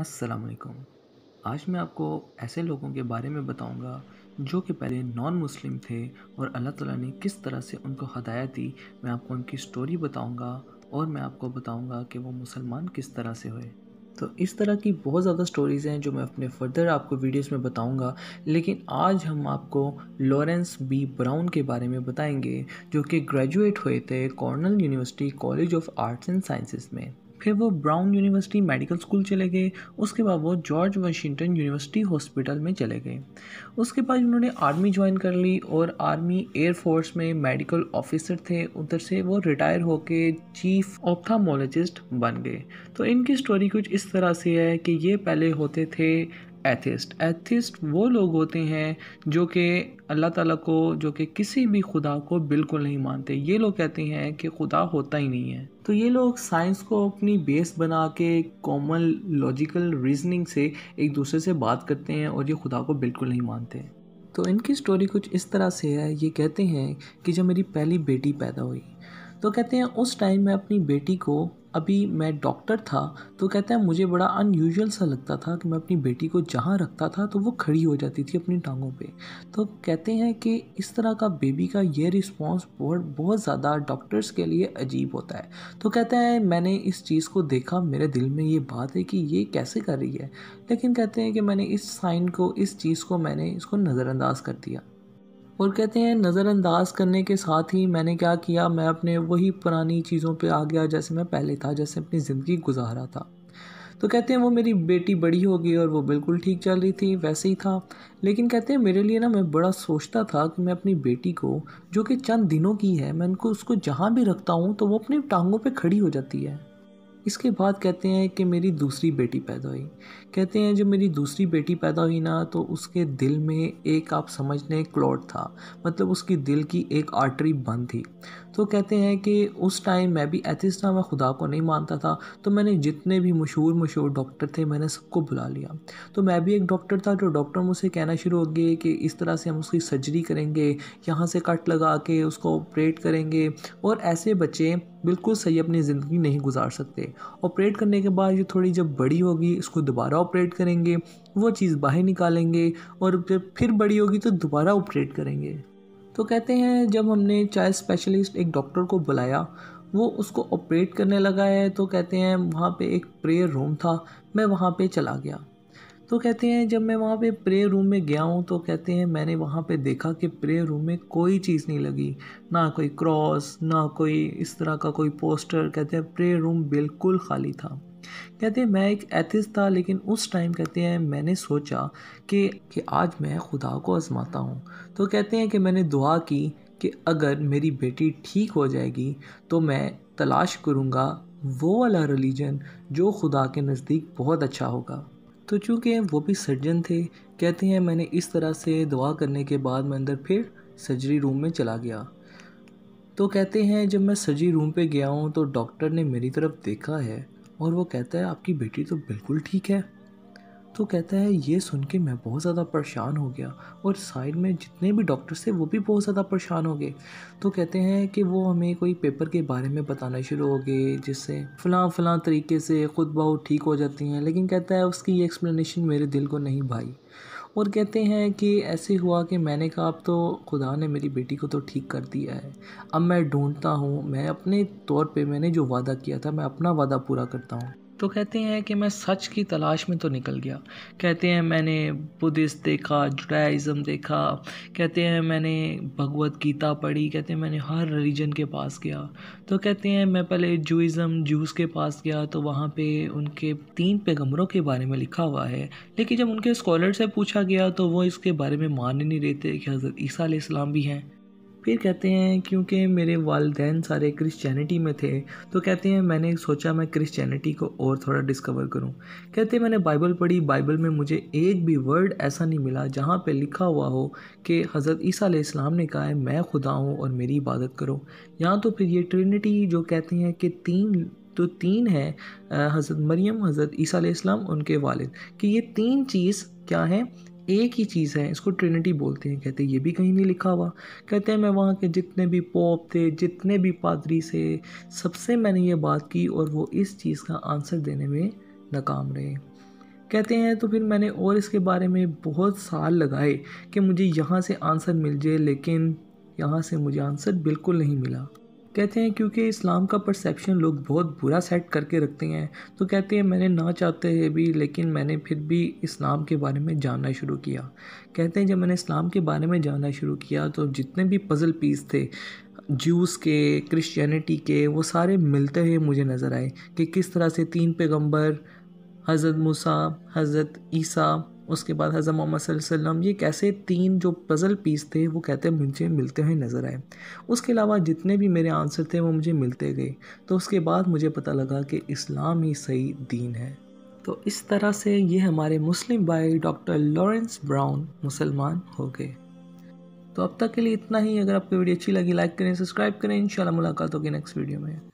अस्सलाम वालेकुम आज मैं आपको ऐसे लोगों के बारे में बताऊंगा जो कि पहले नॉन मुस्लिम थे और अल्लाह ताला ने किस तरह से उनको हदायत दी मैं आपको उनकी स्टोरी बताऊंगा और मैं आपको बताऊंगा कि वो मुसलमान किस तरह से हुए तो इस तरह की बहुत ज़्यादा स्टोरीज़ हैं जो मैं अपने फर्दर आपको वीडियोस में बताऊंगा लेकिन आज हम आपको लॉरेंस बी ब्राउन के बारे में बताएंगे जो कि ग्रेजुएट हुए थे Cornell university college of arts and sciences में फिर वो ब्राउन यूनिवर्सिटी मेडिकल स्कूल चले गए उसके बाद वो जॉर्ज वाशिंगटन यूनिवर्सिटी हॉस्पिटल में चले गए उसके बाद उन्होंने आर्मी ज्वाइन कर ली और आर्मी एयरफोर्स में मेडिकल ऑफिसर थे उधर से वो रिटायर होकर चीफ ऑप्थामोलॉजिस्ट बन गए तो इनकी स्टोरी कुछ इस तरह से है कि ये पहले होते थे एथिस्ट एथिस्ट वो लोग होते हैं जो कि अल्लाह ताला को जो कि किसी भी खुदा को बिल्कुल नहीं मानते ये लोग कहते हैं कि खुदा होता ही नहीं है तो ये लोग साइंस को अपनी बेस बना के कॉमन लॉजिकल रीजनिंग से एक दूसरे से बात करते हैं और ये खुदा को बिल्कुल नहीं मानते तो इनकी स्टोरी कुछ इस तरह से है ये कहते हैं कि जब मेरी पहली बेटी पैदा हुई तो कहते हैं उस टाइम मैं अपनी बेटी को अभी मैं डॉक्टर था तो कहता है मुझे बड़ा अनयूजल सा लगता था कि मैं अपनी बेटी को जहाँ रखता था तो वो खड़ी हो जाती थी अपनी टांगों पे तो कहते हैं कि इस तरह का बेबी का ये रिस्पॉन्स बहुत बहुत ज़्यादा डॉक्टर्स के लिए अजीब होता है तो कहते हैं मैंने इस चीज़ को देखा मेरे दिल में ये बात है कि ये कैसे कर रही है लेकिन कहते हैं कि मैंने इस साइन को इस चीज़ को मैंने इसको नज़रअंदाज कर दिया और कहते हैं नज़रअंदाज करने के साथ ही मैंने क्या किया मैं अपने वही पुरानी चीज़ों पे आ गया जैसे मैं पहले था जैसे अपनी ज़िंदगी गुजारा था तो कहते हैं वो मेरी बेटी बड़ी हो गई और वो बिल्कुल ठीक चल रही थी वैसे ही था लेकिन कहते हैं मेरे लिए ना मैं बड़ा सोचता था कि मैं अपनी बेटी को जो कि चंद दिनों की है मैं उनको उसको जहाँ भी रखता हूँ तो वो अपनी टांगों पर खड़ी हो जाती है इसके बाद कहते हैं कि मेरी दूसरी बेटी पैदा हुई कहते हैं जब मेरी दूसरी बेटी पैदा हुई ना तो उसके दिल में एक आप समझ लें क्लॉट था मतलब उसकी दिल की एक आर्टरी बंद थी तो कहते हैं कि उस टाइम मैं भी एथिस्ट था मैं खुदा को नहीं मानता था तो मैंने जितने भी मशहूर मशहूर डॉक्टर थे मैंने सबको बुला लिया तो मैं भी एक डॉक्टर था जो डॉक्टर मुझसे कहना शुरू हो गए कि इस तरह से हम उसकी सर्जरी करेंगे यहाँ से कट लगा के उसको ऑपरेट करेंगे और ऐसे बच्चे बिल्कुल सही अपनी ज़िंदगी नहीं गुजार सकते ऑपरेट करने के बाद ये थोड़ी जब बड़ी होगी उसको दोबारा ऑपरेट करेंगे वो चीज़ बाहर निकालेंगे और जब फिर बड़ी होगी तो दोबारा ऑपरेट करेंगे तो कहते हैं जब हमने चाइल्ड स्पेशलिस्ट एक डॉक्टर को बुलाया वो उसको ऑपरेट करने लगा है तो कहते हैं वहाँ पे एक प्रेयर रूम था मैं वहाँ पे चला गया तो कहते हैं जब मैं वहाँ पे प्रेयर रूम में गया हूँ तो कहते हैं मैंने वहाँ पे देखा कि प्रेयर रूम में कोई चीज़ नहीं लगी ना कोई क्रॉस ना कोई इस तरह का कोई पोस्टर कहते हैं प्रेयर रूम बिल्कुल खाली था कहते हैं मैं एक एथिस था लेकिन उस टाइम कहते हैं मैंने सोचा कि कि आज मैं खुदा को आजमाता हूँ तो कहते हैं कि मैंने दुआ की कि अगर मेरी बेटी ठीक हो जाएगी तो मैं तलाश करूँगा वो वाला रिलीजन जो खुदा के नज़दीक बहुत अच्छा होगा तो चूँकि वो भी सर्जन थे कहते हैं मैंने इस तरह से दुआ करने के बाद मैं अंदर फिर सर्जरी रूम में चला गया तो कहते हैं जब मैं सर्जरी रूम पे गया हूँ तो डॉक्टर ने मेरी तरफ़ देखा है और वो कहता है आपकी बेटी तो बिल्कुल ठीक है तो कहता है ये सुन के मैं बहुत ज़्यादा परेशान हो गया और साइड में जितने भी डॉक्टर्स थे वो भी बहुत ज़्यादा परेशान हो गए तो कहते हैं कि वो हमें कोई पेपर के बारे में बताना शुरू हो गए जिससे फ़लाँ फ़लाँ तरीके से खुद बहू ठीक हो जाती हैं लेकिन कहता है उसकी ये एक्सप्लेनेशन मेरे दिल को नहीं भाई और कहते हैं कि ऐसे हुआ कि मैंने कहा अब तो खुदा ने मेरी बेटी को तो ठीक कर दिया है अब मैं ढूंढता हूँ मैं अपने तौर पे मैंने जो वादा किया था मैं अपना वादा पूरा करता हूँ तो कहते हैं कि मैं सच की तलाश में तो निकल गया कहते हैं मैंने बुद्धिस्ट देखा जुडाइज़म देखा कहते हैं मैंने भगवत गीता पढ़ी कहते हैं मैंने हर रिलीजन के पास गया तो कहते हैं मैं पहले जूइज़म जूस के पास गया तो वहाँ पे उनके तीन पैगम्बरों के बारे में लिखा हुआ है लेकिन जब उनके स्कॉलर से पूछा गया तो वो इसके बारे में मान ही नहीं रहे थे कि हज़रत ईसा भी हैं फिर कहते हैं क्योंकि मेरे वालदेन सारे क्रिश्चियनिटी में थे तो कहते हैं मैंने सोचा मैं क्रिश्चियनिटी को और थोड़ा डिस्कवर करूं कहते हैं मैंने बाइबल पढ़ी बाइबल में मुझे एक भी वर्ड ऐसा नहीं मिला जहां पे लिखा हुआ हो कि हज़रत ईसा इस्लाम ने कहा है मैं खुदा हूं और मेरी इबादत करो यहाँ तो फिर ये ट्रिनिटी जो कहते हैं कि तीन तो तीन है हज़रत मरियम हज़रत ईसा इस्लाम उनके वालिद कि ये तीन चीज़ क्या है एक ही चीज़ है इसको ट्रिनिटी बोलते हैं कहते हैं ये भी कहीं नहीं लिखा हुआ कहते हैं मैं वहाँ के जितने भी पॉप थे जितने भी पादरी से सबसे मैंने ये बात की और वो इस चीज़ का आंसर देने में नाकाम रहे कहते हैं तो फिर मैंने और इसके बारे में बहुत साल लगाए कि मुझे यहाँ से आंसर मिल जाए लेकिन यहाँ से मुझे आंसर बिल्कुल नहीं मिला कहते हैं क्योंकि इस्लाम का परसेप्शन लोग बहुत बुरा सेट करके रखते हैं तो कहते हैं मैंने ना चाहते हुए भी लेकिन मैंने फिर भी इस्लाम के बारे में जानना शुरू किया कहते हैं जब मैंने इस्लाम के बारे में जानना शुरू किया तो जितने भी पज़ल पीस थे जूस के क्रिश्चियनिटी के वो सारे मिलते हुए मुझे नज़र आए कि किस तरह से तीन पैगंबर हज़रत मूसा हज़रत ईसा उसके बाद हज़र मोहम्मद वसल्लम ये कैसे तीन जो पज़ल पीस थे वो कहते मुझे मिलते हुए नज़र आए उसके अलावा जितने भी मेरे आंसर थे वो मुझे मिलते गए तो उसके बाद मुझे पता लगा कि इस्लाम ही सही दीन है तो इस तरह से ये हमारे मुस्लिम भाई डॉक्टर लॉरेंस ब्राउन मुसलमान हो गए तो अब तक के लिए इतना ही अगर आपको वीडियो अच्छी लगी लाइक करें सब्सक्राइब करें इंशाल्लाह मुलाकात होगी नेक्स्ट वीडियो में